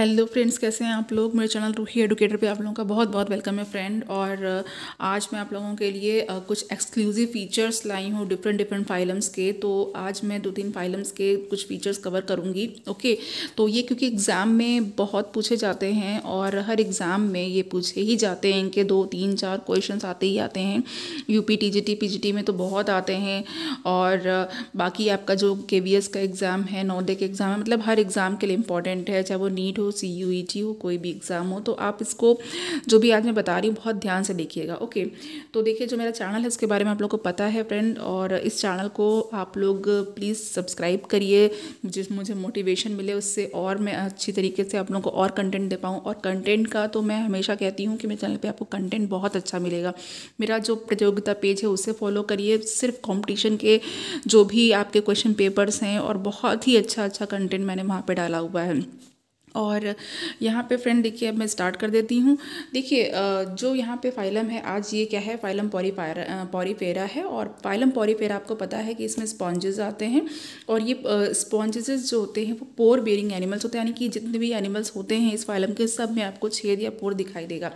hello friends कैसे हैं आप लोग मेरे चैनल रूही एडुकेटर पे आप लोगों का बहुत बहुत वेलकम है फ्रेंड और आज मैं आप लोगों के लिए कुछ एक्सक्लूसिव फीचर्स लाई हूँ डिफरेंट डिफरेंट फाइलम्स के तो आज मैं दो तीन फाइलम्स के कुछ फीचर्स कवर करूँगी ओके तो ये क्योंकि एग्ज़ाम में बहुत पूछे जाते हैं और हर एग्ज़ाम में ये पूछे ही जाते हैं इनके दो तीन चार क्वेश्चन आते ही आते हैं U P T G T P G T में तो बहुत आते हैं और बाकी आपका जो के वी एस का एग्ज़ाम है नौदे के एग्ज़ाम है मतलब हर एग्ज़ाम के लिए इंपॉर्टेंट है चाहे वो नीट हो सी यू ई टी हो कोई भी एग्ज़ाम हो तो आप इसको जो भी आज मैं बता रही हूँ बहुत ध्यान से देखिएगा ओके तो देखिए जो मेरा चैनल है उसके बारे में आप लोग को पता है फ्रेंड और इस चैनल को आप लोग प्लीज़ सब्सक्राइब करिए जिस मुझे मोटिवेशन मिले उससे और मैं अच्छी तरीके से आप लोगों को और कंटेंट दे पाऊँ और कंटेंट का तो मैं हमेशा कहती हूँ कि मेरे चैनल पर आपको कंटेंट बहुत अच्छा मिलेगा मेरा जो प्रतियोगिता पेज है उसे फॉलो करिए सिर्फ कॉम्पिटिशन के जो भी आपके क्वेश्चन पेपर्स हैं और बहुत ही अच्छा अच्छा कंटेंट मैंने वहाँ पर डाला हुआ है और यहाँ पे फ्रेंड देखिए अब मैं स्टार्ट कर देती हूँ देखिए जो यहाँ पे फाइलम है आज ये क्या है फाइलम पॉरीपायरा पॉरीफेरा है और फाइलम पॉरीफेरा आपको पता है कि इसमें स्पॉन्जेस आते हैं और ये स्पॉन्जेस जो होते हैं वो पोर बेरिंग एनिमल्स होते हैं यानी कि जितने भी एनिमल्स होते हैं इस फाइलम के सब में आपको छेद या पोर दिखाई देगा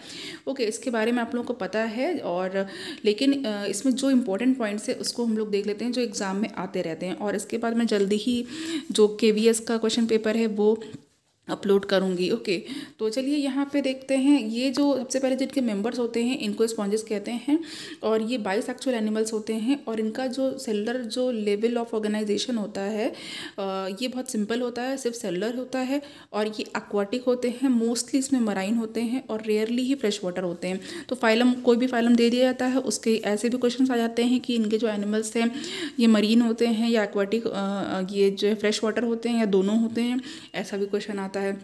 ओके इसके बारे में आप लोगों को पता है और लेकिन इसमें जो इम्पोर्टेंट पॉइंट्स है उसको हम लोग देख लेते हैं जो एग्ज़ाम में आते रहते हैं और इसके बाद मैं जल्दी ही जो के का क्वेश्चन पेपर है वो अपलोड करूँगी ओके तो चलिए यहाँ पे देखते हैं ये जो सबसे पहले जिनके मेंबर्स होते हैं इनको स्पॉन्जेस कहते हैं और ये बाईस एक्चुअल एनिमल्स होते हैं और इनका जो सेलर जो लेवल ऑफ ऑर्गेनाइजेशन होता है ये बहुत सिंपल होता है सिर्फ सेलर होता है और ये एक्वाटिक होते हैं मोस्टली इसमें मराइन होते हैं और रेयरली ही फ्रेश वाटर होते हैं तो फाइलम कोई भी फाइलम दे दिया जाता है उसके ऐसे भी क्वेश्चन आ जाते हैं कि इनके जो एनिमल्स हैं ये मरीन होते हैं या एक्वाटिक ये जो फ्रेश वाटर होते हैं या दोनों होते हैं ऐसा भी क्वेश्चन आता आता है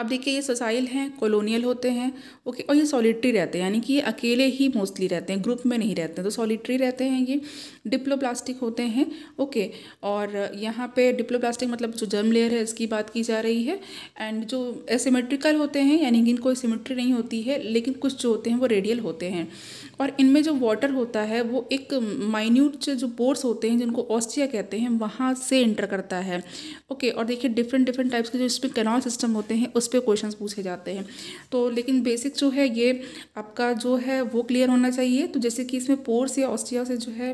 अब देखिए ये ससाइल हैं कॉलोनियल होते हैं ओके और ये सॉलिट्री रहते हैं यानी कि ये अकेले ही मोस्टली रहते हैं ग्रुप में नहीं रहते हैं तो सॉलिट्री रहते हैं ये डिप्लोप्लास्टिक होते हैं ओके और यहाँ पे डिप्लोप्लास्टिक मतलब जो जर्म लेयर है इसकी बात की जा रही है एंड जो एसिमेट्रिकल होते हैं यानी कि इनको सिमेट्री नहीं होती है लेकिन कुछ जो होते हैं वो रेडियल होते हैं और इनमें जो वाटर होता है वो एक माइन्यूट जो पोर्स होते हैं जिनको ऑस्टिया कहते हैं वहाँ से इंटर करता है ओके और देखिए डिफरेंट डिफरेंट टाइप्स के जो इसमें कैनॉल सिस्टम होते हैं उस पर क्वेश्चन पूछे जाते हैं तो लेकिन बेसिक जो है ये आपका जो है वो क्लियर होना चाहिए तो जैसे कि इसमें पोर्स या ऑस्टिया से जो है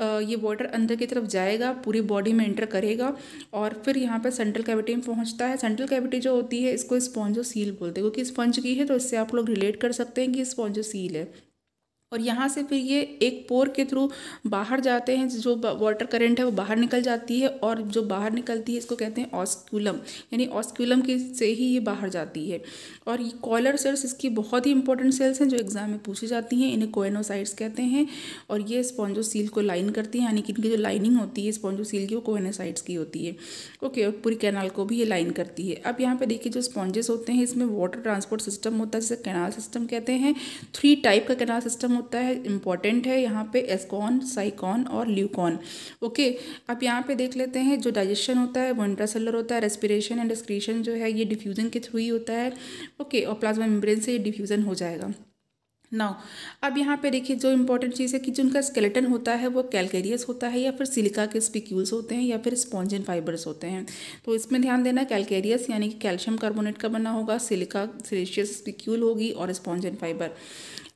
ये वाटर अंदर की तरफ जाएगा पूरी बॉडी में इंटर करेगा और फिर यहाँ पर सेंट्रल कैविटी में पहुँचता है सेंट्रल कैविटी जो होती है इसको स्पॉन्जो सील बोलते हैं क्योंकि स्पंज की है तो इससे आप लोग रिलेट कर सकते हैं कि स्पॉन्जो सील है और यहाँ से फिर ये एक पोर के थ्रू बाहर जाते हैं जो वाटर करंट है वो बाहर निकल जाती है और जो बाहर निकलती है इसको कहते हैं ऑस्क्यूलम यानी ऑस्क्यूलम के से ही ये बाहर जाती है और ये कॉलर सेल्स इसकी बहुत ही इंपॉर्टेंट सेल्स हैं जो एग्जाम में पूछी जाती हैं इन्हें कोएनोसाइट्स कहते हैं और ये स्पॉन्जोसील को लाइन करती हैं यानी कि इनकी जो लाइनिंग होती है स्पॉन्जोसील की वो कोएनोसाइट्स की होती है ओके और पूरी कैनाल को भी ये लाइन करती है अब यहाँ पर देखिए जो स्पॉन्जेस होते हैं इसमें वाटर ट्रांसपोर्ट सिस्टम होता है जिसे कैनाल सिस्टम कहते हैं थ्री टाइप का कैनाल सिस्टम होता है इम्पॉर्टेंट है यहाँ पे एस्कॉन साइकॉन और ल्यूकॉन ओके अब यहाँ पे देख लेते हैं जो डाइजेशन होता है वो इंट्रासेलर होता है रेस्पिरेशन एंड एक्सक्रीशन जो है ये डिफ्यूज़न के थ्रू ही होता है ओके और प्लाज्मा मेम्ब्रेन से ये डिफ्यूज़न हो जाएगा नाउ अब यहाँ पे देखिए जो इंपॉर्टेंट चीज़ है कि जो उनका स्केलेटन होता है वो कैलकेरियस होता है या फिर सिलिका के स्पिक्यूल्स होते हैं या फिर स्पॉन्जन फाइबर्स होते हैं तो इसमें ध्यान देना कैलकेरियस यानी कि कैल्शियम कार्बोनेट का बना होगा सिलिका सिलेशियस स्पिक्यूल होगी और स्पॉन्जन फाइबर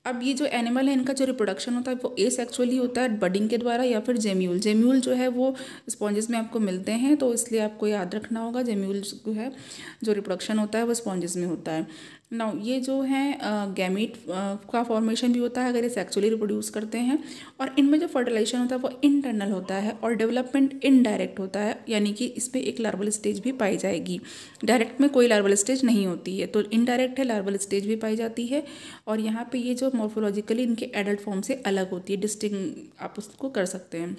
अब ये जो एनिमल है इनका जो रिप्रोडक्शन होता है वो ए सेक्चुअली होता है बडिंग के द्वारा या फिर जेम्यूल जेम्यूल जो है वो स्पॉन्जेस में आपको मिलते हैं तो इसलिए आपको याद रखना होगा जेम्यूल जो है जो रिप्रोडक्शन होता है वो स्पॉन्जेस में होता है नाउ ये जो है गैमिट का फॉर्मेशन भी होता है अगर ये सेक्सुअली रिप्रोड्यूस करते हैं और इनमें जो फर्टिलाइजेशन होता है वो इंटरनल होता है और डेवलपमेंट इनडायरेक्ट होता है यानी कि इस पर एक लार्वल स्टेज भी पाई जाएगी डायरेक्ट में कोई लार्वल स्टेज नहीं होती है तो इनडायरेक्ट है लार्वल स्टेज भी पाई जाती है और यहाँ पर ये जो मॉर्फोलॉजिकली इनके एडल्ट फॉर्म से अलग होती है डिस्टिंग आप उसको कर सकते हैं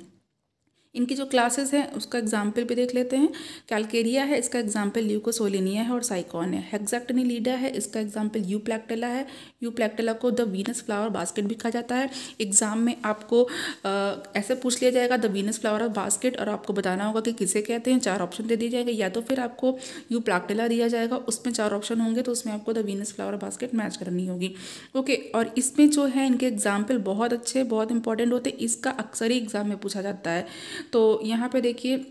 इनकी जो क्लासेस हैं उसका एग्जाम्पल भी देख लेते हैं कैलकेरिया है इसका एग्जाम्पल ल्यूकोसोलिनिया है और साइकॉन है लीडा है इसका एग्जाम्पल यू प्लैक्टेला है यू प्लैक्टेला को द वीनस फ्लावर बास्केट भी कहा जाता है एग्जाम में आपको आ, ऐसे पूछ लिया जाएगा द वीनस फ्लावर बास्केट और आपको बताना होगा कि किसे कहते हैं चार ऑप्शन दे दिए जाएंगे या तो फिर आपको यू प्लैक्टेला दिया जाएगा उसमें चार ऑप्शन होंगे तो उसमें आपको the Venus flower basket match करनी होगी ओके और इसमें जो है इनके एग्जाम्पल बहुत अच्छे बहुत इंपॉर्टेंट होते हैं इसका अक्सर ही एग्जाम में पूछा जाता है तो यहाँ पे देखिए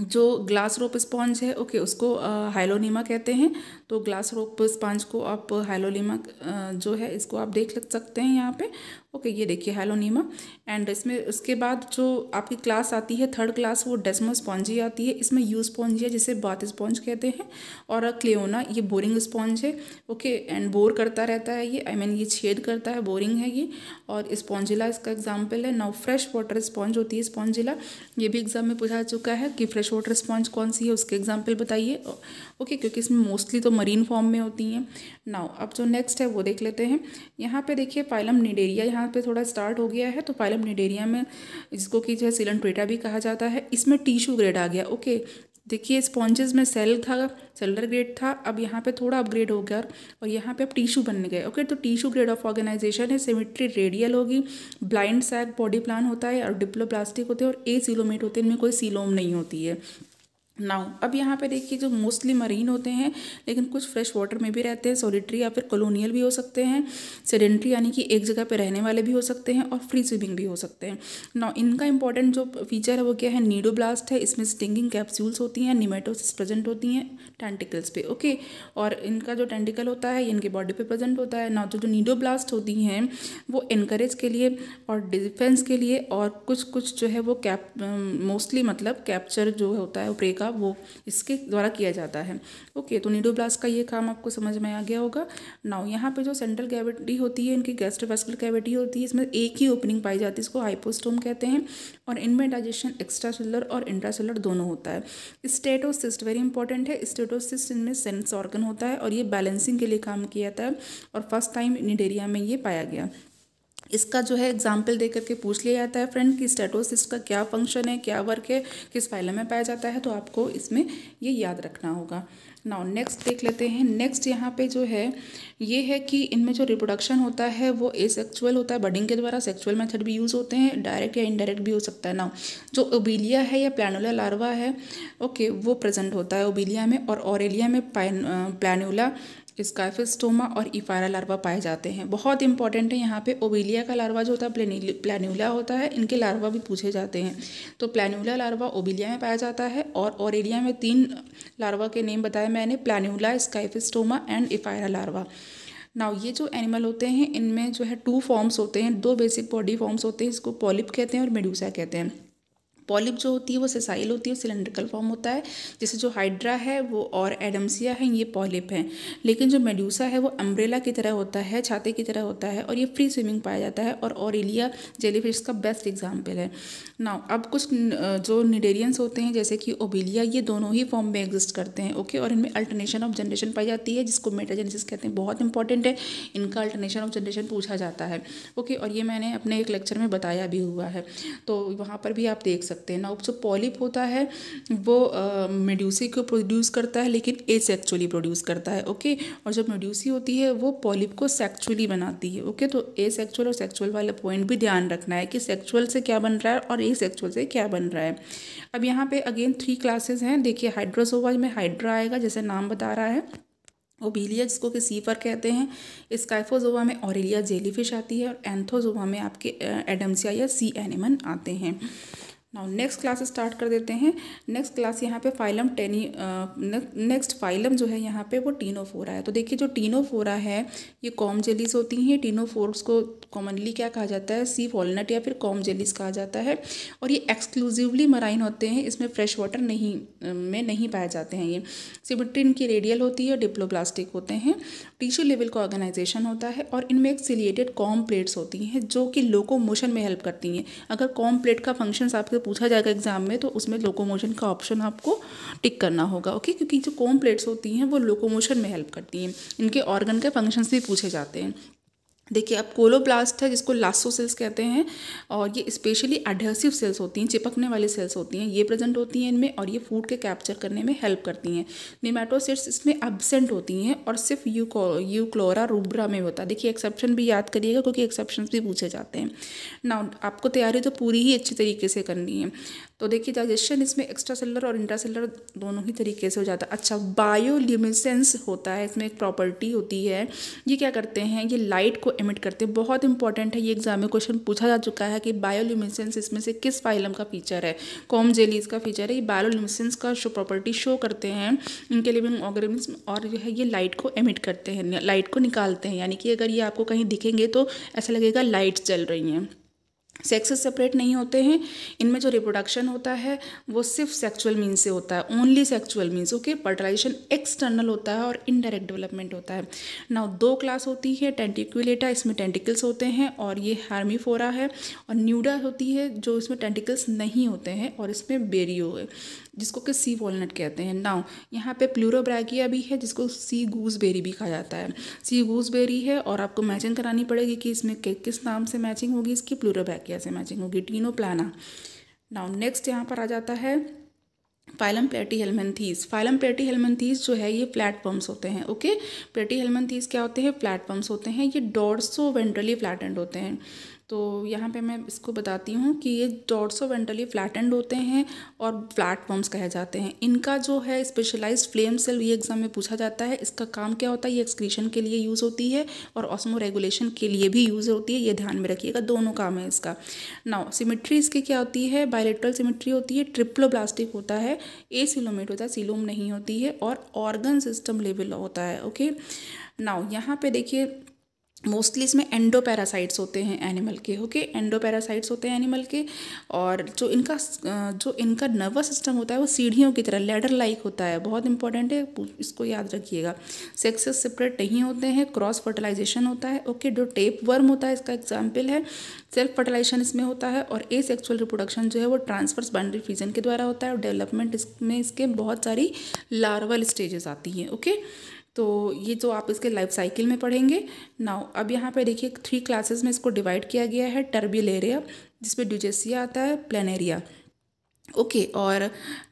जो ग्लास रोप स्पॉन्ज है ओके उसको हाइलोनीमा कहते हैं तो ग्लास रोप स्पॉन्ज को आप हाइलोनीमा जो है इसको आप देख सकते हैं यहाँ पे ओके ये देखिए हेलोनीमा एंड इसमें उसके बाद जो आपकी क्लास आती है थर्ड क्लास वो डेस्मो स्पॉन्जी आती है इसमें यू स्पॉन्जी है जिसे बाथ स्पॉन्ज कहते हैं और क्लियोना ये बोरिंग स्पॉन्ज है ओके एंड बोर करता रहता है ये आई I मीन mean, ये छेद करता है बोरिंग है ये और स्पॉन्जिला इसका एग्जाम्पल है नाउ फ्रेश वाटर स्पॉन्ज होती है स्पॉन्जिला ये भी एग्जाम में पूछा चुका है कि फ्रेश वाटर स्पॉन्ज कौन सी है उसके एग्जाम्पल बताइए ओके क्योंकि इसमें मोस्टली तो मरीन फॉर्म में होती हैं नाउ अब जो नेक्स्ट है वो देख लेते हैं यहाँ पर देखिए पाइलम निडेरिया यहाँ यहाँ पे थोड़ा स्टार्ट हो गया है तो फाइलम निडेरिया में जिसको कि जो है सिलन ट्रेटा भी कहा जाता है इसमें टिश्यू ग्रेड आ गया ओके देखिए स्पॉन्जेस में सेल था सेलर ग्रेड था अब यहाँ पे थोड़ा अपग्रेड हो गया और यहाँ पे अब टिश्यू बन गए ओके तो टिश्यू ग्रेड ऑफ ऑर्गेनाइजेशन है सिमेट्री रेडियल होगी ब्लाइंड सैक बॉडी प्लान होता है और डिप्लोप्लास्टिक होते हैं और ए सीलोमेट होते हैं इनमें कोई सीलोम नहीं होती है नाउ अब यहाँ पे देखिए जो मोस्टली मरीन होते हैं लेकिन कुछ फ्रेश वाटर में भी रहते हैं सोलिट्री या फिर कॉलोनियल भी हो सकते हैं सेडेंट्री यानी कि एक जगह पे रहने वाले भी हो सकते हैं और फ्री स्विमिंग भी हो सकते हैं नाउ इनका इंपॉर्टेंट जो फीचर है वो क्या है नीडोब्लास्ट है इसमें स्टिंगिंग कैप्सूल्स होती हैं निमेटोसिस प्रेजेंट होती हैं टेंटिकल्स पे ओके और इनका जो टेंटिकल होता है ये इनके बॉडी पर प्रेजेंट होता है ना जो जो नीडोब्लास्ट होती हैं वो इनकरेज के लिए और डिफेंस के लिए और कुछ कुछ जो है वो कैप मोस्टली मतलब कैप्चर जो होता है वो का होगा वो इसके द्वारा किया जाता है ओके तो नीडोब्लास्ट का ये काम आपको समझ में आ गया होगा नाउ यहाँ पे जो सेंट्रल कैविटी होती है इनकी गैस्ट्रोवेस्कुलर कैविटी होती है इसमें एक ही ओपनिंग पाई जाती है इसको हाइपोस्टोम कहते हैं और इनमें डाइजेशन एक्स्ट्रा सेलर और इंट्रा सेलर दोनों होता है स्टेटोसिस्ट वेरी इंपॉर्टेंट है स्टेटोसिस्ट इनमें सेंस ऑर्गन होता है और ये बैलेंसिंग के लिए काम किया जाता है और फर्स्ट टाइम निडेरिया में ये पाया गया इसका जो है एग्जाम्पल दे करके पूछ लिया जाता है फ्रेंड कि स्टेटोसिस्ट का क्या फंक्शन है क्या वर्क है किस फाइल में पाया जाता है तो आपको इसमें ये याद रखना होगा नाउ नेक्स्ट देख लेते हैं नेक्स्ट यहाँ पे जो है ये है कि इनमें जो रिप्रोडक्शन होता है वो ए सेक्चुअल होता है बडिंग के द्वारा सेक्चुअल मेथड भी यूज़ होते हैं डायरेक्ट या इनडायरेक्ट भी हो सकता है नाउ जो ओबीलिया है या प्लानोला लार्वा है ओके वो प्रेजेंट होता है ओबीलिया में और ओरेलिया में प्लानोला स्काइफिस्टोमा और इफायरा लार्वा पाए जाते हैं बहुत इंपॉर्टेंट है यहाँ पे ओबेलिया का लार्वा जो होता है प्लान्यूला होता है इनके लार्वा भी पूछे जाते हैं तो प्लान्यूला लार्वा ओबेलिया में पाया जाता है और ओरेलिया में तीन लार्वा के नेम बताए मैंने planula scyphistoma and ephyra larva now ये जो एनिमल होते हैं इनमें जो है टू फॉर्म्स होते हैं दो बेसिक बॉडी फॉर्म्स होते हैं इसको पॉलिप कहते हैं और मेडूसा कहते हैं पॉलिप जो होती है वो सेसाइल होती है सिलेंड्रिकल फॉर्म होता है जैसे जो हाइड्रा है वो और एडम्सिया है ये पॉलिप है लेकिन जो मेड्यूसा है वो अम्ब्रेला की तरह होता है छाते की तरह होता है और ये फ्री स्विमिंग पाया जाता है और ऑरेलिया जेलीफिश का बेस्ट एग्जाम्पल है नाउ अब कुछ जो निडेरियंस होते हैं जैसे कि ओबिलिया ये दोनों ही फॉर्म में एग्जिस्ट करते हैं ओके और इनमें अल्टरनेशन ऑफ जनरेशन पाई जाती है जिसको मेटाजेनेसिस कहते हैं बहुत इंपॉर्टेंट है इनका अल्टरनेशन ऑफ जनरेशन पूछा जाता है ओके और ये मैंने अपने एक लेक्चर में बताया भी हुआ है तो वहाँ पर भी आप देख सकते सकते हैं नाउ जो पॉलिप होता है वो मेड्यूसी को प्रोड्यूस करता है लेकिन ए सेक्चुअली प्रोड्यूस करता है ओके और जब मेड्यूसी होती है वो पॉलिप को सेक्चुअली बनाती है ओके तो ए सेक्चुअल और सेक्चुअल वाले पॉइंट भी ध्यान रखना है कि सेक्चुअल से क्या बन रहा है और ए सेक्चुअल से क्या बन रहा है अब यहाँ पे अगेन थ्री क्लासेस हैं देखिए हाइड्रोसोवा में हाइड्रा आएगा जैसे नाम बता रहा है ओबीलिया जिसको कि सीफर कहते हैं स्काइफोजोवा में ऑरेलिया जेलीफिश आती है और एंथोजोवा में आपके एडम्सिया या सी एनिमन आते हैं नाउ नेक्स्ट क्लास स्टार्ट कर देते हैं नेक्स्ट क्लास यहाँ पे फाइलम टेनी नेक्स्ट फाइलम जो है यहाँ पे वो टीनोफोरा है तो देखिए जो टीनोफोरा है ये कॉम जेलीस होती हैं टीनोफोर्स को कॉमनली क्या कहा जाता है सी वॉलनट या फिर कॉम जेलीस कहा जाता है और ये एक्सक्लूसिवली मराइन होते हैं इसमें फ्रेश वाटर नहीं में नहीं पाए जाते हैं ये सिबिट्रिन की रेडियल होती है और डिप्लोप्लास्टिक होते हैं टिश्यू लेवल का ऑर्गेनाइजेशन होता है और इनमें एक एक्सिलिएटेड कॉम प्लेट्स होती हैं जो कि लोको मोशन में हेल्प करती हैं अगर कॉम प्लेट का फंक्शन आपसे पूछा जाएगा एग्जाम में तो उसमें लोको मोशन का ऑप्शन आपको टिक करना होगा ओके क्योंकि जो कॉम प्लेट्स होती हैं वो लोको मोशन में हेल्प करती हैं इनके ऑर्गन के फंक्शन भी पूछे जाते हैं देखिए अब कोलोब्लास्ट है जिसको लासो सेल्स कहते हैं और ये स्पेशली एडहेसिव सेल्स होती हैं चिपकने वाली सेल्स होती हैं ये प्रेजेंट होती हैं इनमें और ये फूड के कैप्चर करने में हेल्प करती हैं निमेटोसिट्स इसमें एबसेंट होती हैं और सिर्फ यूको यूक्लोरा रूब्रा में होता है देखिए एक्सेप्शन भी याद करिएगा क्योंकि एक्सेप्शन भी पूछे जाते हैं ना आपको तैयारी तो पूरी ही अच्छी तरीके से करनी है तो देखिए डाइजेशन इसमें एक्स्ट्रा सेलर और इंट्रा सेलर दोनों ही तरीके से हो जाता है अच्छा बायोल्यूमिसेंस होता है इसमें एक प्रॉपर्टी होती है ये क्या करते हैं ये लाइट को एमिट करते हैं बहुत इंपॉर्टेंट है ये एग्जाम में क्वेश्चन पूछा जा चुका है कि बायोल्यूमिसेंस इसमें से किस फाइलम का फीचर है कॉम जेलीज का फीचर है ये बायोल्यूमिसेंस का शो प्रॉपर्टी शो करते हैं इनके लिविंग ऑर्गेनिज्म और जो है ये लाइट को एमिट करते हैं लाइट को निकालते हैं यानी कि अगर ये आपको कहीं दिखेंगे तो ऐसा लगेगा लाइट्स जल रही हैं सेक्स सेपरेट नहीं होते हैं इनमें जो रिप्रोडक्शन होता है वो सिर्फ सेक्सुअल मीन से होता है only sexual means okay fertilization external होता है और इनडायरेक्ट डेवलपमेंट होता है नाउ दो क्लास होती है टेंटिकुलेटा इसमें टेंटिकल्स होते हैं और ये हार्मीफोरा है और न्यूडा होती है जो इसमें टेंटिकल्स नहीं होते हैं और इसमें बेरियो है जिसको कि सी वॉलनट कहते हैं नाउ यहाँ पे प्लूरोब्रैकिया भी है जिसको सी गूसबेरी भी कहा जाता है सी गूसबेरी है और आपको मैचिंग करानी पड़ेगी कि इसमें किस नाम से मैचिंग होगी इसकी प्लूरोब्रैकिया से मैचिंग होगी टीनो प्लाना नाउ नेक्स्ट यहाँ पर आ जाता है फाइलम प्लेटी हेलमेंथीज फाइलम प्लेटी हेलमेंथीज जो है ये प्लेटफॉर्म्स होते हैं ओके प्लेटी हेलमेंथीज क्या होते हैं प्लेटफॉर्म्स होते हैं ये डोर्सो वेंट्रली फ्लैटेंड होते हैं तो यहाँ पे मैं इसको बताती हूँ कि ये डॉर्सो वेंटली फ्लैटेंड होते हैं और प्लेटफॉर्म्स कहे जाते हैं इनका जो है स्पेशलाइज फ्लेम सेल ये एग्ज़ाम में पूछा जाता है इसका काम क्या होता है ये एक्सक्रीशन के लिए यूज़ होती है और ऑसमो रेगुलेशन के लिए भी यूज़ होती है ये ध्यान में रखिएगा दोनों काम है इसका नाउ सिमिट्री इसकी क्या होती है बायोलेट्रल सिमिट्री होती है ट्रिप्लो होता है ए सिलोमेट होता है सिलोम नहीं होती है और ऑर्गन सिस्टम लेवल होता है ओके नाउ यहाँ पर देखिए मोस्टली इसमें एंडो पैरासाइट्स होते हैं एनिमल के ओके एंडो पैरासाइट्स होते हैं एनिमल के और जो इनका जो इनका नर्वस सिस्टम होता है वो सीढ़ियों की तरह लेडर लाइक होता है बहुत इंपॉर्टेंट है इसको याद रखिएगा सेक्सेस सेपरेट नहीं होते हैं क्रॉस फर्टिलाइजेशन होता है ओके जो टेप वर्म होता है इसका एग्जाम्पल है सेल्फ फर्टिलाइजेशन इसमें होता है और ए सेक्सुअल रिपोडक्शन जो है वो ट्रांसफर्स बाउंड्री फ्यूजन के द्वारा होता है और डेवलपमेंट इसमें इसके बहुत सारी लार्वल स्टेजेस आती हैं ओके तो ये तो आप इसके लाइफ साइकिल में पढ़ेंगे नाउ अब यहाँ पे देखिए थ्री क्लासेस में इसको डिवाइड किया गया है टर्बिलेरिया जिसमें ड्यूजेसिया आता है प्लेनेरिया ओके और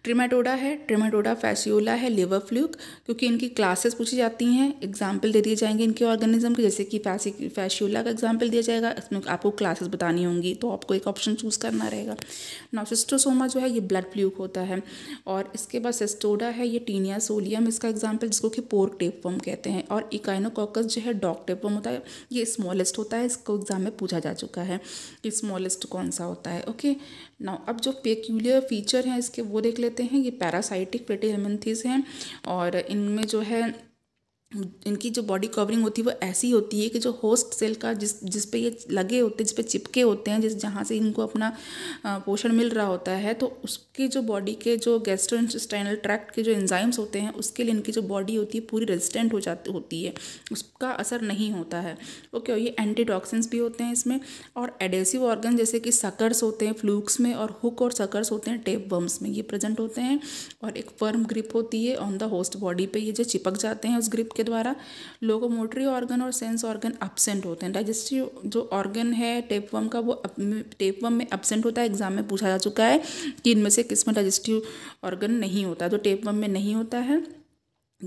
ट्रिमाटोडा है ट्रिमाटोडा फैसियोला है लिवर फ्लूक क्योंकि इनकी क्लासेस पूछी जाती हैं एग्जाम्पल दे दिए जाएंगे इनके ऑर्गेनिज्म के जैसे कि फैसी का एग्जाम्पल दिया जाएगा इसमें आपको क्लासेस बतानी होंगी तो आपको एक ऑप्शन चूज़ करना रहेगा नॉसिस्टोसोमा जो है ये ब्लड फ्लूक होता है और इसके बाद सेस्टोडा है ये टीनिया सोलियम इसका एग्जाम्पल जिसको कि पोर्क टेपम कहते हैं और इकाइनोकॉकस जो है डॉक टेपम होता है ये स्मॉलेस्ट होता है इसको एग्जाम में पूछा जा चुका है कि स्मॉलेस्ट कौन सा होता है ओके नाउ अब जो पेक्यूलियर फीचर हैं इसके वो देख लेते हैं ये पैरासाइटिक प्लेटिहेल्मिंथीज हैं और इनमें जो है इनकी जो बॉडी कवरिंग होती है वो ऐसी होती है कि जो होस्ट सेल का जिस जिस पे ये लगे होते हैं जिस पे चिपके होते हैं जिस जहाँ से इनको अपना पोषण मिल रहा होता है तो उसके जो बॉडी के जो गैस्ट्रो इंटेस्टाइनल ट्रैक्ट के जो एंजाइम्स होते हैं उसके लिए इनकी जो बॉडी होती है पूरी रेजिस्टेंट हो जाती होती है उसका असर नहीं होता है ओके और ये एंटीटॉक्सिन्स भी होते हैं इसमें और एडेसिव ऑर्गन जैसे कि सकर्स होते हैं फ्लूक्स में और हुक और सकर्स होते हैं टेप बम्स में ये प्रेजेंट होते हैं और एक फर्म ग्रिप होती है ऑन द होस्ट बॉडी पर ये जो चिपक जाते हैं उस ग्रिप के द्वारा द्वारा लोकोमोटरी ऑर्गन और सेंस ऑर्गन अपसेंट होते हैं डाइजेस्टिव जो ऑर्गन है टेपवम का वो टेपवम में अपसेंट होता है एग्जाम में पूछा जा चुका है कि इनमें से किस में डाइजेस्टिव ऑर्गन नहीं होता जो तो टेपवम में नहीं होता है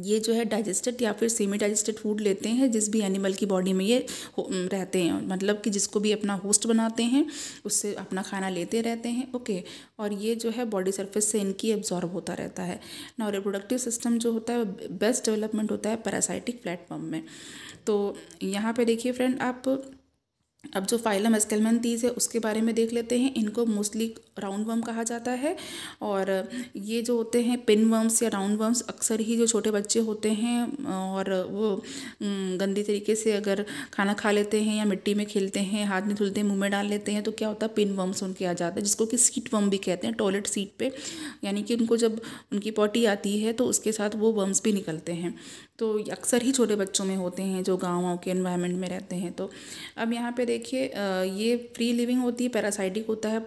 ये जो है डाइजेस्टेड या फिर सेमी डाइजेस्टेड फूड लेते हैं जिस भी एनिमल की बॉडी में ये रहते हैं मतलब कि जिसको भी अपना होस्ट बनाते हैं उससे अपना खाना लेते रहते हैं ओके और ये जो है बॉडी सरफेस से इनकी एब्जॉर्ब होता रहता है ना रिप्रोडक्टिव सिस्टम जो होता है बेस्ट डेवलपमेंट होता है पैरासाइटिक प्लेटफॉर्म में तो यहाँ पर देखिए फ्रेंड आप अब जो फाइलम एस्केलमेंथीज है उसके बारे में देख लेते हैं इनको मोस्टली राउंड वर्म कहा जाता है और ये जो होते हैं पिन वर्म्स या राउंड वर्म्स अक्सर ही जो छोटे बच्चे होते हैं और वो गंदी तरीके से अगर खाना खा लेते हैं या मिट्टी में खेलते हैं हाथ में धुलते हैं मुँह में डाल लेते हैं तो क्या होता है पिन वर्म्स उनके आ जाता है जिसको कि सीट वर्म भी कहते हैं टॉयलेट सीट पर यानी कि उनको जब उनकी पॉटी आती है तो उसके साथ वो वर्म्स भी निकलते हैं तो अक्सर ही छोटे बच्चों में होते हैं जो गाँव के इन्वायरमेंट में रहते हैं तो अब यहाँ पे देखिए ये फ्री लिविंग होती है पैरासाइटिक होता है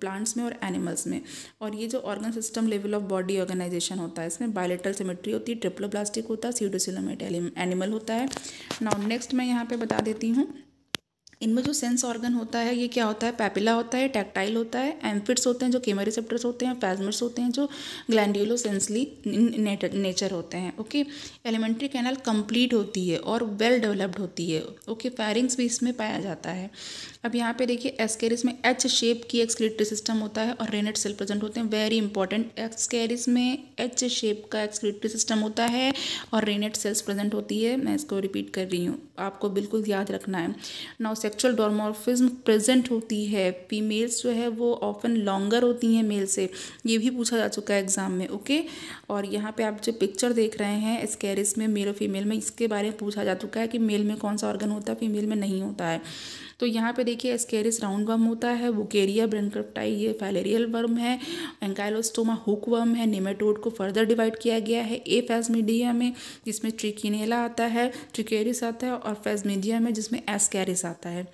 प्लांट्स में और एनिमल्स में और ये जो organ system level of body organization होता है इसमें बायोलेटल सिमेट्री होती है ट्रिप्लोब्लास्टिक होता है सीडोसिलोमेट एनिमल होता है नाउ नेक्स्ट मैं यहाँ पे बता देती हूँ इनमें जो सेंस ऑर्गन होता है ये क्या होता है पैपिला होता है टैक्टाइल होता है एम्फिट्स होते हैं जो केमरिसेप्टर्स होते हैं फैजमर्स होते हैं जो ग्लैंडुलो सेंसली नेचर होते हैं ओके एलिमेंट्री कैनल कंप्लीट होती है और वेल डेवलप्ड होती है ओके फायरिंग्स भी इसमें पाया जाता है अब यहाँ पे देखिए एस्केरिस में एच शेप की एक्सक्रीटरी सिस्टम होता है और रेनेट सेल प्रेजेंट होते हैं वेरी इंपॉर्टेंट एक्सकेरिस में एच शेप का एक्सक्रीटरी सिस्टम होता है और रेनेट सेल्स प्रेजेंट होती है मैं इसको रिपीट कर रही हूँ आपको बिल्कुल याद रखना है नाउ सेक्चुअल डॉर्मोफिज्म प्रेजेंट होती है फीमेल्स जो है वो ऑफन लॉन्गर होती हैं मेल से ये भी पूछा जा चुका है एग्ज़ाम में ओके और यहाँ पर आप जो पिक्चर देख रहे हैं एस्केरिस में मेल और फीमेल में इसके बारे में पूछा जा चुका है कि मेल में कौन सा ऑर्गन होता है फीमेल में नहीं होता है तो यहाँ पे देखिए एस्केरिस राउंड वर्म होता है बुकेरिया ब्रेनक्रप्टाई ये फैलेरियल वर्म है एंकाइलोस्टोमा हुक वर्म है नेमेटोड को फर्दर डिवाइड किया गया है ए फैजमीडिया में जिसमें ट्रिकिनेला आता है ट्रिकेरिस आता है और फैजमीडिया में जिसमें एस्केरिस आता है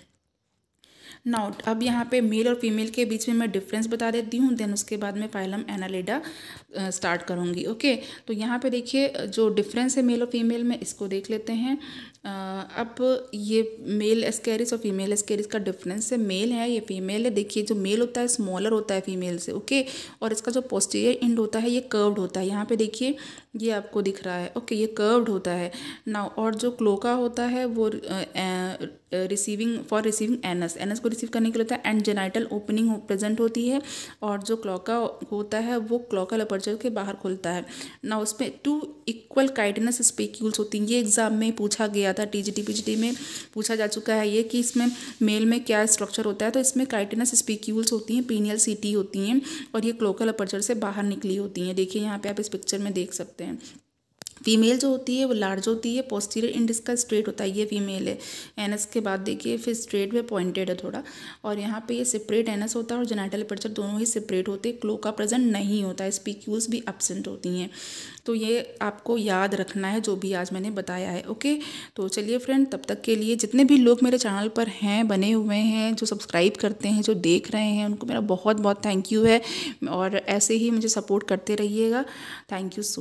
नाउट अब यहाँ पे मेल और फीमेल के बीच में मैं डिफरेंस बता देती हूँ देन उसके बाद में फाइलम एनालिडा स्टार्ट करूँगी ओके तो यहाँ पे देखिए जो डिफरेंस है मेल और फीमेल में इसको देख लेते हैं अब ये मेल एस्केरिस और फीमेल एस्केरिस का डिफरेंस है मेल है ये फीमेल है देखिए जो मेल होता है स्मॉलर होता है फीमेल से ओके और इसका जो पोस्टीरियर इंड होता है ये कर्व्ड होता है यहाँ पे देखिए ये आपको दिख रहा है ओके ये कर्व्ड होता है ना और जो क्लोका होता है वो receiving for receiving anus anus को रिसीव करने के लिए होता है एंड जेनाइटल ओपनिंग प्रेजेंट होती है और जो क्लोका होता है वो क्लोका लपर्चर के बाहर खुलता है ना उसमें टू इक्वल काइटनस स्पेक्यूल्स होती हैं ये एग्जाम में पूछा गया गया था टी जी में पूछा जा चुका है ये कि इसमें मेल में क्या स्ट्रक्चर होता है तो इसमें क्राइटिनस स्पीक्यूल्स होती हैं पीनियल सीटी होती हैं और ये क्लोकल अपर्चर से बाहर निकली होती हैं देखिए यहाँ पे आप इस पिक्चर में देख सकते हैं फीमेल जो होती है वो लार्ज होती है पोस्टीरियर इंडिस का स्ट्रेट होता है ये फीमेल है एनस के बाद देखिए फिर स्ट्रेट में पॉइंटेड है थोड़ा और यहाँ पे ये सेपरेट एनस होता है और जेनाइटल पर्चर दोनों ही सेपरेट होते हैं क्लो का प्रेजेंट नहीं होता है स्पीक्यूल्स भी एबसेंट होती हैं तो ये आपको याद रखना है जो भी आज मैंने बताया है ओके तो चलिए फ्रेंड तब तक के लिए जितने भी लोग मेरे चैनल पर हैं बने हुए हैं जो सब्सक्राइब करते हैं जो देख रहे हैं उनको मेरा बहुत बहुत थैंक यू है और ऐसे ही मुझे सपोर्ट करते रहिएगा थैंक यू सो